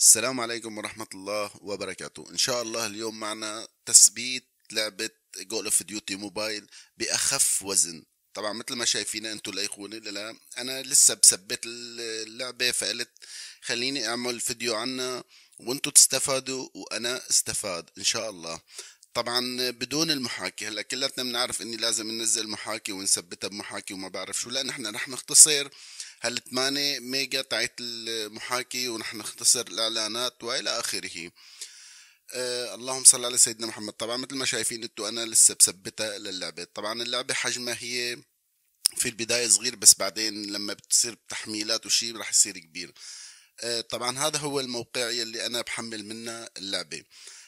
السلام عليكم ورحمة الله وبركاته إن شاء الله اليوم معنا تثبيت لعبة جول اوف ديوتي موبايل بأخف وزن طبعا مثل ما شايفين انتوا الايقونه لا انا لسه بثبت اللعبه فقلت خليني اعمل فيديو عنها وانتوا تستفادوا وانا استفاد ان شاء الله طبعا بدون المحاكي هلا كلنا بنعرف اني لازم ننزل محاكي ونثبتها بمحاكي وما بعرف شو لا نحن رح نختصر هال 8 ميجا تاعت المحاكي ونحن نختصر الاعلانات والى اخره أه اللهم صل على سيدنا محمد طبعا مثل ما شايفين انتوا انا لسه بثبتها للعبه طبعا اللعبه حجمها هي في البدايه صغير بس بعدين لما بتصير تحميلات وشي راح يصير كبير أه طبعا هذا هو الموقع يلي انا بحمل منه اللعبه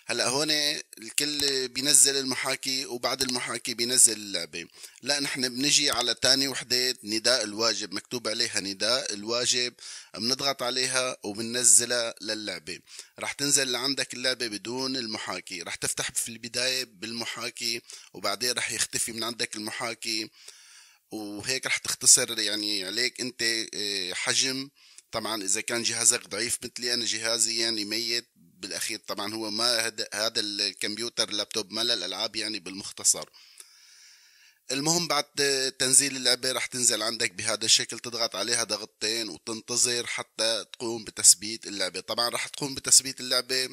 هلا هون الكل بينزل المحاكي وبعد المحاكي بينزل اللعبه لا نحن بنجي على ثاني وحده نداء الواجب مكتوب عليها نداء الواجب بنضغط عليها وبننزلها للعبه رح تنزل لعندك اللعبه بدون المحاكي رح تفتح في البدايه بالمحاكي وبعدين رح يختفي من عندك المحاكي وهيك رح تختصر يعني عليك انت آه، حجم طبعا اذا كان جهازك ضعيف مثلي انا جهازي يعني ميت بالاخير طبعا هو ما هد... هذا الكمبيوتر اللابتوب ما للالعاب يعني بالمختصر المهم بعد تنزيل اللعبه راح تنزل عندك بهذا الشكل تضغط عليها ضغطتين وتنتظر حتى تقوم بتثبيت اللعبه طبعا راح تقوم بتثبيت اللعبه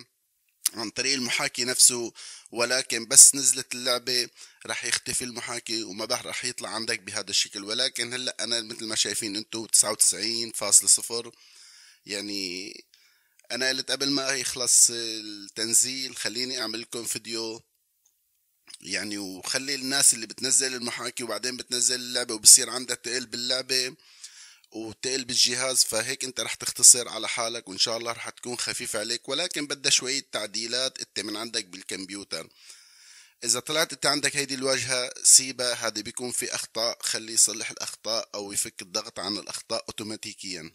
عن طريق المحاكي نفسه ولكن بس نزلت اللعبة رح يختفي المحاكي وما بح رح يطلع عندك بهذا الشكل ولكن هلا أنا مثل ما شايفين انتو 99.0 يعني انا قلت قبل ما يخلص التنزيل خليني اعمل لكم فيديو يعني وخلي الناس اللي بتنزل المحاكي وبعدين بتنزل اللعبه وبصير عندها تقل باللعبه وتقل بالجهاز فهيك انت رح تختصر على حالك وان شاء الله رح تكون خفيف عليك ولكن بدها شوية تعديلات انت من عندك بالكمبيوتر اذا طلعت انت عندك هيدي الواجهة سيبها هذا بيكون في اخطاء خلي يصلح الاخطاء او يفك الضغط عن الاخطاء اوتوماتيكيا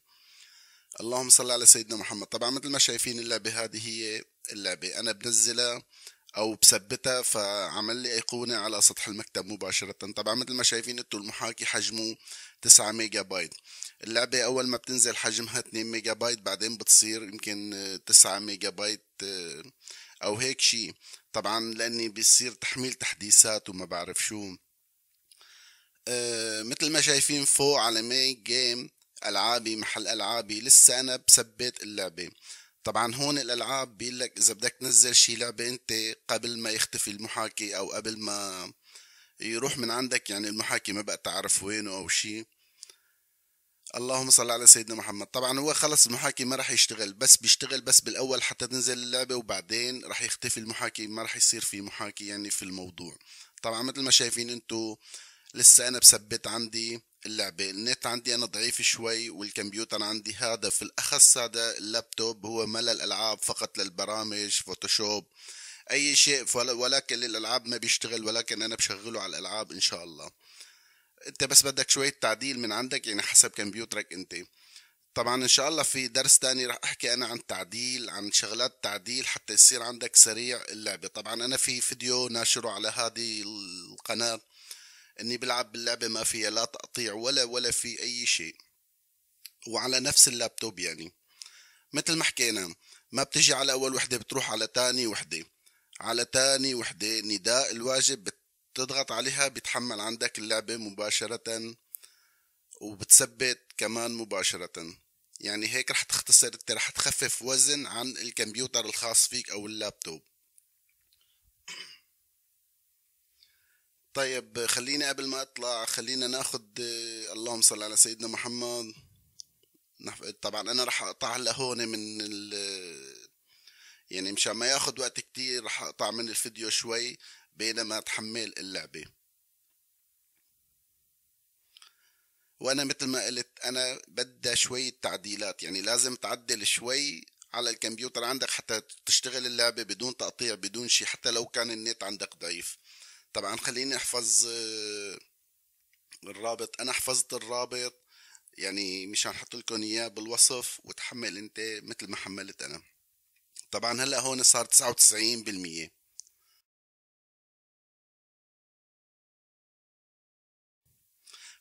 اللهم صل على سيدنا محمد طبعا مثل ما شايفين اللعبة هذه هي اللعبة أنا بنزلها أو بثبتها فعمل لي أيقونة على سطح المكتب مباشرة طبعا مثل ما شايفين انتو المحاكي حجمه 9 ميجا بايت اللعبة أول ما بتنزل حجمها 2 ميجا بايت بعدين بتصير يمكن 9 ميجا بايت آه، أو هيك شي طبعا لأني بيصير تحميل تحديثات وما بعرف شو أه مثل ما شايفين فوق على مي جيم العابي محل العابي لسه انا بثبت اللعبه طبعا هون الالعاب بيقول لك اذا بدك تنزل شي لعبه انت قبل ما يختفي المحاكي او قبل ما يروح من عندك يعني المحاكي ما بقى تعرف وينه او شي اللهم صل على سيدنا محمد طبعا هو خلص المحاكي ما راح يشتغل بس بيشتغل بس بالاول حتى تنزل اللعبه وبعدين راح يختفي المحاكي ما راح يصير في محاكي يعني في الموضوع طبعا مثل ما شايفين انتو لسه انا بثبت عندي اللعبة النت عندي أنا ضعيف شوي والكمبيوتر عندي هذا في الأخص هذا اللابتوب هو ما للألعاب فقط للبرامج فوتوشوب أي شيء ولكن للألعاب ما بيشتغل ولكن أنا بشغله على الألعاب إن شاء الله أنت بس بدك شوية تعديل من عندك يعني حسب كمبيوترك أنت طبعا ان شاء الله في درس تاني رح احكي انا عن تعديل عن شغلات تعديل حتى يصير عندك سريع اللعبة طبعا انا في فيديو ناشره على هذه القناة اني بلعب باللعبه ما فيها لا تقطيع ولا ولا في اي شيء وعلى نفس اللابتوب يعني مثل ما حكينا ما بتجي على اول وحده بتروح على تاني وحده على تاني وحده نداء الواجب بتضغط عليها بتحمل عندك اللعبه مباشره وبتثبت كمان مباشره يعني هيك رح تختصر رح تخفف وزن عن الكمبيوتر الخاص فيك او اللابتوب طيب خليني قبل ما اطلع خلينا ناخد اللهم صل على سيدنا محمد طبعا انا رح اقطع هلا هون من ال يعني مشان ما ياخد وقت كتير رح اقطع من الفيديو شوي بينما اتحمل اللعبه وانا مثل ما قلت انا بدها شوية تعديلات يعني لازم تعدل شوي على الكمبيوتر عندك حتى تشتغل اللعبة بدون تقطيع بدون شيء حتى لو كان النت عندك ضعيف طبعا خليني احفظ آه، الرابط انا حفظت الرابط يعني مشان هنحط لكم اياه بالوصف وتحمل انت مثل ما حملت انا طبعا هلا هون صار 99%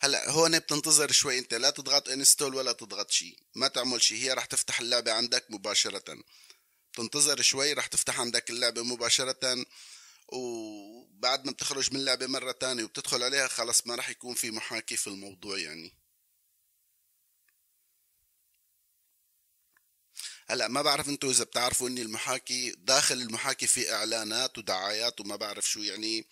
هلا هون بتنتظر شوي انت لا تضغط انستول ولا تضغط شيء ما تعمل شيء هي راح تفتح اللعبه عندك مباشره بتنتظر شوي راح تفتح عندك اللعبه مباشره وبعد ما بتخرج من اللعبة مرة تانية وبتدخل عليها خلاص ما راح يكون في محاكي في الموضوع يعني هلا ما بعرف انتم اذا بتعرفوا اني المحاكي داخل المحاكي في اعلانات ودعايات وما بعرف شو يعني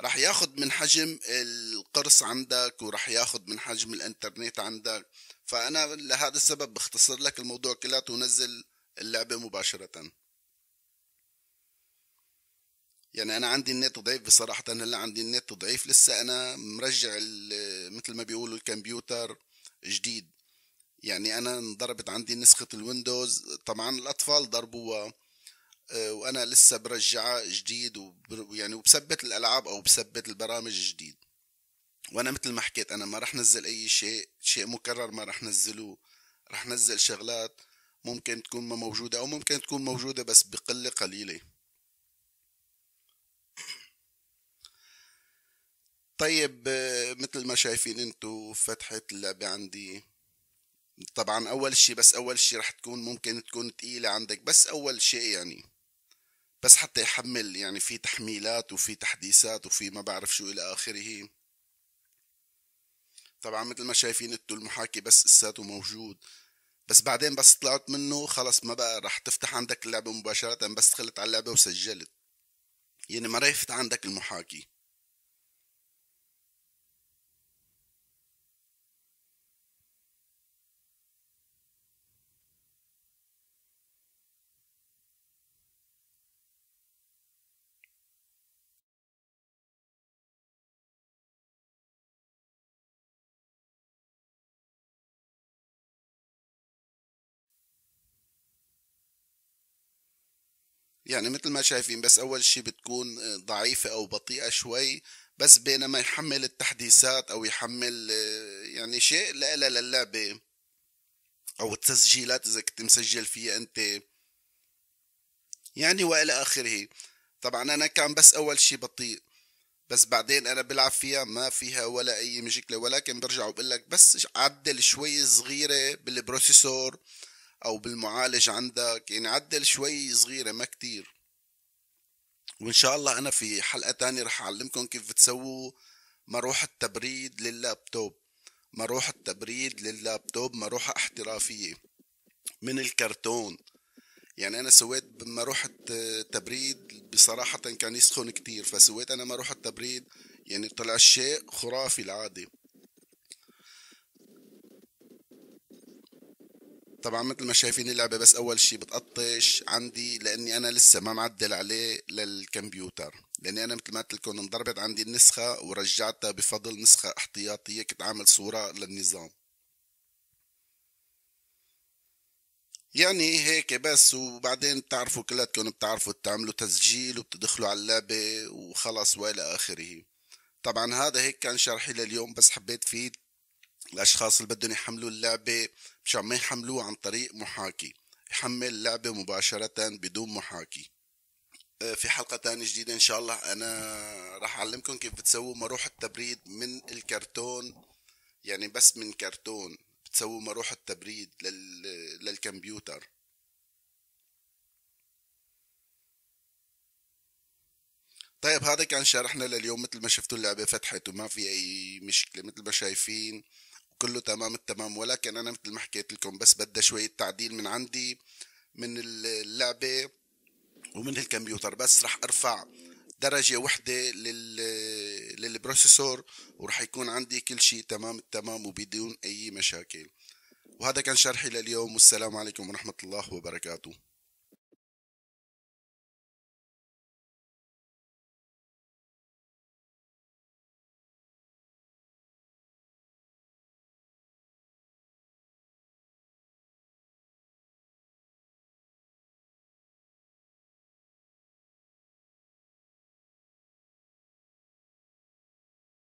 رح ياخد من حجم القرص عندك ورح ياخد من حجم الانترنت عندك فانا لهذا السبب بختصر لك الموضوع كلياته ونزل اللعبه مباشره يعني انا عندي النت ضعيف بصراحه هلا عندي النت ضعيف لسه انا مرجع مثل ما بيقولوا الكمبيوتر جديد يعني انا انضربت عندي نسخه الويندوز طبعا الاطفال ضربوها آه، وانا لسه برجعها جديد ويعني وبثبت الالعاب او بثبت البرامج جديد وانا مثل ما حكيت انا ما رح نزل اي شيء شيء مكرر ما رح نزله رح نزل شغلات ممكن تكون ما موجوده او ممكن تكون موجوده بس بقله قليله طيب آه، مثل ما شايفين انتو فتحت اللعبة عندي طبعا اول شي بس اول شي رح تكون ممكن تكون تقيلة عندك بس اول شيء يعني بس حتى يحمل يعني في تحميلات وفي تحديثات وفي ما بعرف شو الى اخره طبعا مثل ما شايفين انتو المحاكي بس لساته موجود بس بعدين بس طلعت منه خلص ما بقى رح تفتح عندك اللعبة مباشرة بس دخلت على اللعبة وسجلت يعني ما يفتح عندك المحاكي يعني مثل ما شايفين بس أول شيء بتكون آه، ضعيفة أو بطيئة شوي بس بينما يحمل التحديثات أو يحمل آه، يعني شيء لا لا للعبة أو التسجيلات إذا كنت مسجل فيها أنت يعني وإلى آخره طبعا أنا كان بس أول شيء بطيء بس بعدين انا بلعب فيها ما فيها ولا اي مشكله ولكن برجع وبقول لك بس عدل شوي صغيره بالبروسيسور او بالمعالج عندك يعني عدل شوي صغيره ما كتير وان شاء الله انا في حلقه تانية رح اعلمكم كيف تسووا مروحه تبريد لللابتوب مروحه تبريد لللابتوب مروحه احترافيه من الكرتون يعني انا سويت مروحه تبريد بصراحه كان يسخن كتير فسويت انا مروحه تبريد يعني طلع الشيء خرافي العادي طبعا مثل ما شايفين اللعبه بس اول شيء بتقطش عندي لاني انا لسه ما معدل عليه للكمبيوتر لاني انا مثل ما قلت لكم انضربت عندي النسخه ورجعتها بفضل نسخه احتياطيه كنت عامل صوره للنظام يعني هيك بس وبعدين بتعرفوا كلاتكم بتعرفوا تعملوا تسجيل وبتدخلوا على اللعبه وخلص والى اخره طبعا هذا هيك كان شرحي لليوم بس حبيت فيه الاشخاص اللي بدهم يحملوا اللعبه مشان ما يحملوها عن طريق محاكي يحمل اللعبه مباشره بدون محاكي آه، في حلقه تانية جديده ان شاء الله انا راح اعلمكم كيف بتسووا مروح التبريد من الكرتون يعني بس من كرتون بتسووا مروح التبريد لل... للكمبيوتر طيب هذا كان شرحنا لليوم مثل ما شفتوا اللعبه فتحت وما في اي مشكله مثل ما شايفين كله تمام التمام ولكن انا مثل ما حكيت لكم بس بدها شويه تعديل من عندي من اللعبه ومن الكمبيوتر بس رح ارفع درجه وحده لل... للبروسيسور ورح يكون عندي كل شيء تمام التمام وبدون اي مشاكل وهذا كان شرحي لليوم والسلام عليكم ورحمه الله وبركاته